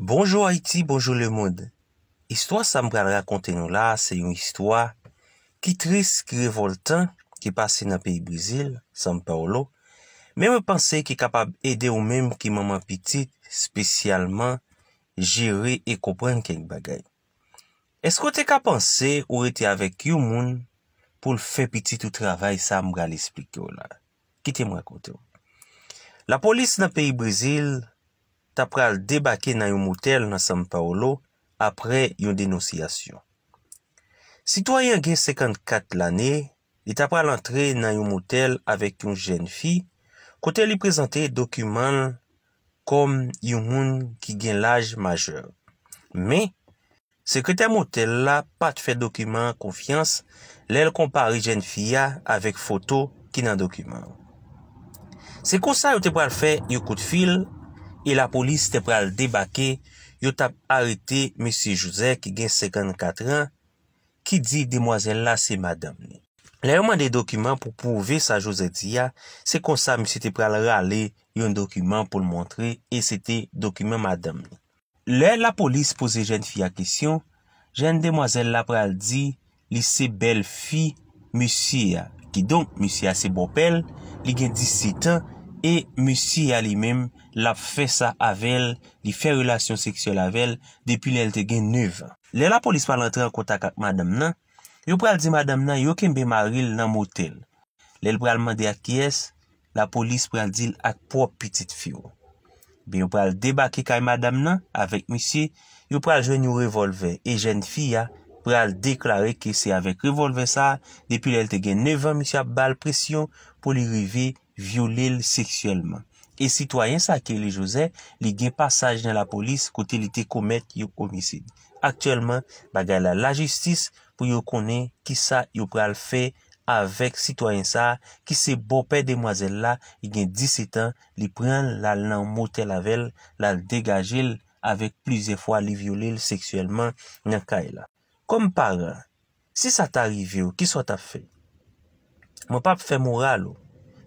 Bonjou Haiti, bonjou le moun. Istwa sa m pral rakonte nou la, se yon istwa ki tris, ki revoltan, ki pase na peyi Brazil, sa m pralo, men m pense ki kapab ede ou menm ki maman petit spesyalman jiri e koprenn kenk bagay. Esko te ka pense ou rete avek yon moun pou l fe petit ou travay sa m pral esplike ou la? Kite m rakonte ou. La polis na peyi Brazil tap pral debake nan yon motel nan Sam Paolo apre yon denosiyasyon. Sityoyen gen 54 l ane, li tap pral antre nan yon motel avek yon jen fi, kote li prezante dokumen kom yon moun ki gen l aj majeur. Me, sekretè motel la pat fè dokumen konfians lèl kompari jen fi ya avek foto ki nan dokumen. Se konsa yon te pral fè yon kout fil, E la polis te pral debake, yo tap arete monsi Josek gen 54 an, ki di demwazen la se madamne. Le yonman de dokumen pou pouve sa Josek Diyan, se konsa monsi te pral rale yon dokumen pou l montre, e se te dokumen madamne. Le, la polis pose jen fi a kisyon, jen demwazen la pral di, li se bel fi monsi a, ki don monsi a se bopel, li gen 17 an, E musye a li mem la fe sa avel, li fe relasyon seksyol avel, depi li el te gen 9 an. Le la polis pal entre an kontak ak madam nan, yo pral di madam nan yo kembe maril nan motel. Le l pral mande ak kyes, la polis pral dil ak po pitit fyo. Be yo pral debake kay madam nan, avek musye, yo pral jen yo revolve. E jen fya pral deklare ke se avek revolve sa depi li el te gen 9 an, musye ap bal presyon pou li rivey. viole l seksyelman. E sitwayen sa ke li jose, li gen pasaj nan la polis kote li te komet yo omisid. Aktuellement, bagay la la justis pou yo kone ki sa yo pral fe avek sitwayen sa, ki se bo pe demwazel la, li gen 17 an, li pren lal nan motel lavel, lal degaje l avek plize fwa li viole l seksyelman nyan ka e la. Kom para, si sa ta rive yo, ki so ta fe, mwen pap fe moral ou,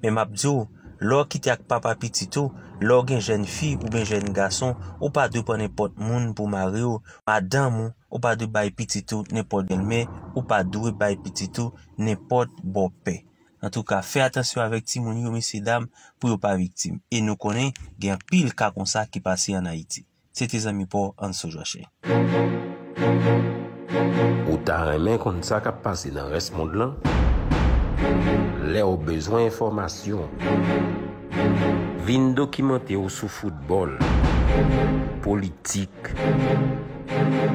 Men map diyo, lor ki te ak papa pi titou, lor gen jen fi ou ben jen gason, ou pa dou pa ne pot moun pou ma reyo, madan mou, ou pa dou bayi pi titou, ne pot gen me, ou pa dou bayi pi titou, ne pot bo pe. En tou ka, fe atasyon avek timouni ou misi dam pou yo pa viktim. E nou konen gen pil kakonsa ki pase an Haiti. Se te zami pou, anso jwa chen. Ou ta remen kon sa ka pase nan res moun lan? Les besoins besoin d'informations. vin documenter ou football Politique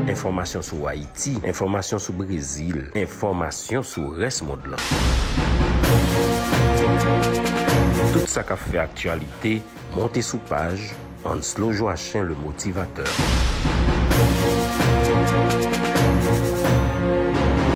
information sur Haïti information sur Brésil information sur reste Tout ça Tout sa café actualité sous sous page page, à Joachim le motivateur.